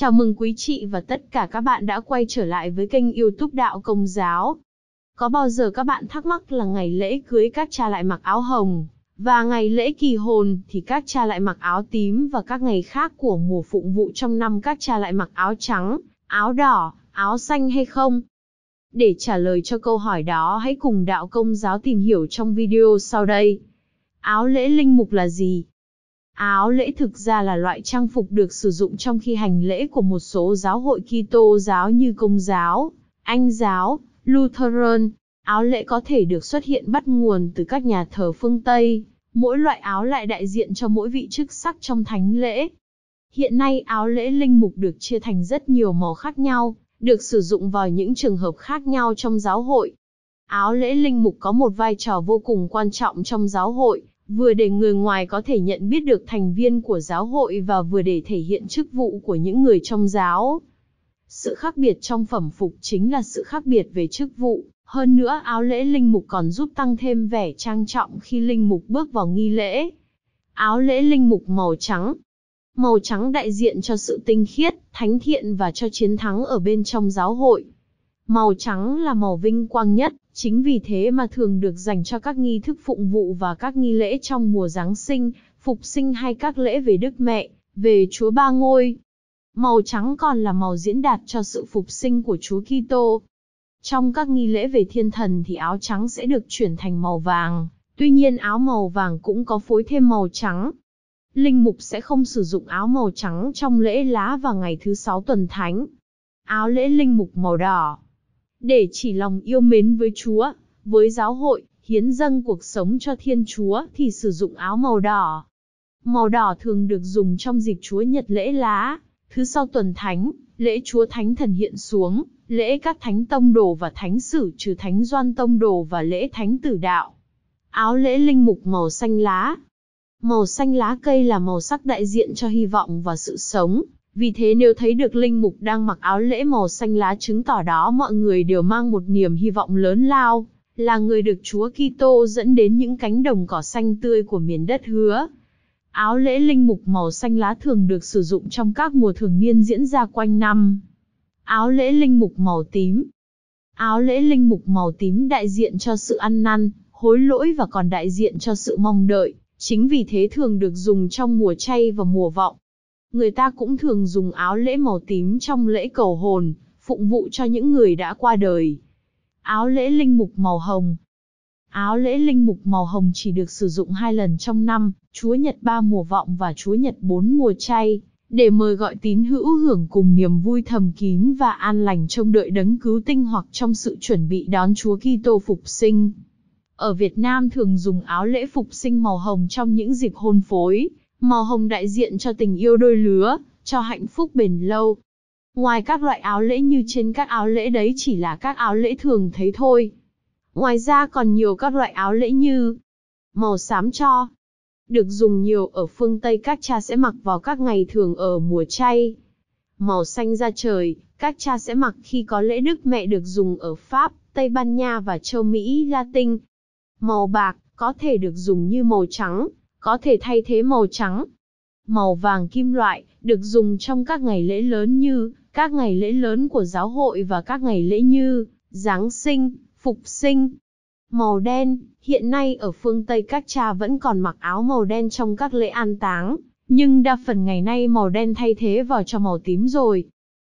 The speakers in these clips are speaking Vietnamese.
Chào mừng quý chị và tất cả các bạn đã quay trở lại với kênh youtube Đạo Công Giáo. Có bao giờ các bạn thắc mắc là ngày lễ cưới các cha lại mặc áo hồng, và ngày lễ kỳ hồn thì các cha lại mặc áo tím và các ngày khác của mùa phụng vụ trong năm các cha lại mặc áo trắng, áo đỏ, áo xanh hay không? Để trả lời cho câu hỏi đó hãy cùng Đạo Công Giáo tìm hiểu trong video sau đây. Áo lễ linh mục là gì? Áo lễ thực ra là loại trang phục được sử dụng trong khi hành lễ của một số giáo hội Kitô giáo như Công giáo, Anh giáo, Lutheran. Áo lễ có thể được xuất hiện bắt nguồn từ các nhà thờ phương Tây, mỗi loại áo lại đại diện cho mỗi vị chức sắc trong thánh lễ. Hiện nay áo lễ linh mục được chia thành rất nhiều màu khác nhau, được sử dụng vào những trường hợp khác nhau trong giáo hội. Áo lễ linh mục có một vai trò vô cùng quan trọng trong giáo hội, vừa để người ngoài có thể nhận biết được thành viên của giáo hội và vừa để thể hiện chức vụ của những người trong giáo. Sự khác biệt trong phẩm phục chính là sự khác biệt về chức vụ, hơn nữa áo lễ linh mục còn giúp tăng thêm vẻ trang trọng khi linh mục bước vào nghi lễ. Áo lễ linh mục màu trắng Màu trắng đại diện cho sự tinh khiết, thánh thiện và cho chiến thắng ở bên trong giáo hội. Màu trắng là màu vinh quang nhất, Chính vì thế mà thường được dành cho các nghi thức phụng vụ và các nghi lễ trong mùa Giáng sinh, phục sinh hay các lễ về Đức Mẹ, về Chúa Ba Ngôi. Màu trắng còn là màu diễn đạt cho sự phục sinh của Chúa Kitô. Trong các nghi lễ về thiên thần thì áo trắng sẽ được chuyển thành màu vàng, tuy nhiên áo màu vàng cũng có phối thêm màu trắng. Linh mục sẽ không sử dụng áo màu trắng trong lễ lá và ngày thứ sáu tuần thánh. Áo lễ linh mục màu đỏ, để chỉ lòng yêu mến với Chúa, với giáo hội, hiến dâng cuộc sống cho Thiên Chúa thì sử dụng áo màu đỏ. Màu đỏ thường được dùng trong dịp Chúa Nhật lễ lá, thứ sau tuần thánh, lễ Chúa Thánh Thần hiện xuống, lễ các thánh tông đồ và thánh sử trừ thánh doan tông đồ và lễ thánh tử đạo. Áo lễ linh mục màu xanh lá. Màu xanh lá cây là màu sắc đại diện cho hy vọng và sự sống, vì thế nếu thấy được linh mục đang mặc áo lễ màu xanh lá chứng tỏ đó mọi người đều mang một niềm hy vọng lớn lao, là người được Chúa Kitô dẫn đến những cánh đồng cỏ xanh tươi của miền đất hứa. Áo lễ linh mục màu xanh lá thường được sử dụng trong các mùa thường niên diễn ra quanh năm. Áo lễ linh mục màu tím Áo lễ linh mục màu tím đại diện cho sự ăn năn, hối lỗi và còn đại diện cho sự mong đợi, chính vì thế thường được dùng trong mùa chay và mùa vọng người ta cũng thường dùng áo lễ màu tím trong lễ cầu hồn, phụng vụ cho những người đã qua đời. Áo lễ linh mục màu hồng Áo lễ linh mục màu hồng chỉ được sử dụng hai lần trong năm, Chúa Nhật ba mùa vọng và Chúa Nhật bốn mùa chay, để mời gọi tín hữu hưởng cùng niềm vui thầm kín và an lành trong đợi đấng cứu tinh hoặc trong sự chuẩn bị đón Chúa Kitô phục sinh. Ở Việt Nam thường dùng áo lễ phục sinh màu hồng trong những dịp hôn phối, màu hồng đại diện cho tình yêu đôi lứa, cho hạnh phúc bền lâu. Ngoài các loại áo lễ như trên các áo lễ đấy chỉ là các áo lễ thường thấy thôi. Ngoài ra còn nhiều các loại áo lễ như màu xám cho, được dùng nhiều ở phương Tây các cha sẽ mặc vào các ngày thường ở mùa chay. Màu xanh da trời, các cha sẽ mặc khi có lễ đức mẹ được dùng ở Pháp, Tây Ban Nha và châu Mỹ Latin. Màu bạc, có thể được dùng như màu trắng, có thể thay thế màu trắng. Màu vàng kim loại được dùng trong các ngày lễ lớn như các ngày lễ lớn của giáo hội và các ngày lễ như Giáng sinh, Phục sinh. Màu đen, hiện nay ở phương Tây các cha vẫn còn mặc áo màu đen trong các lễ an táng, nhưng đa phần ngày nay màu đen thay thế vào cho màu tím rồi.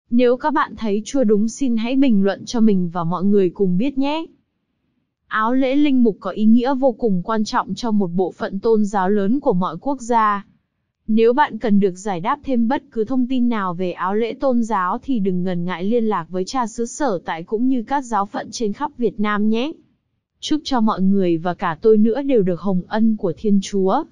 Nếu các bạn thấy chưa đúng xin hãy bình luận cho mình và mọi người cùng biết nhé. Áo lễ linh mục có ý nghĩa vô cùng quan trọng cho một bộ phận tôn giáo lớn của mọi quốc gia. Nếu bạn cần được giải đáp thêm bất cứ thông tin nào về áo lễ tôn giáo thì đừng ngần ngại liên lạc với cha xứ sở tại cũng như các giáo phận trên khắp Việt Nam nhé. Chúc cho mọi người và cả tôi nữa đều được hồng ân của Thiên Chúa.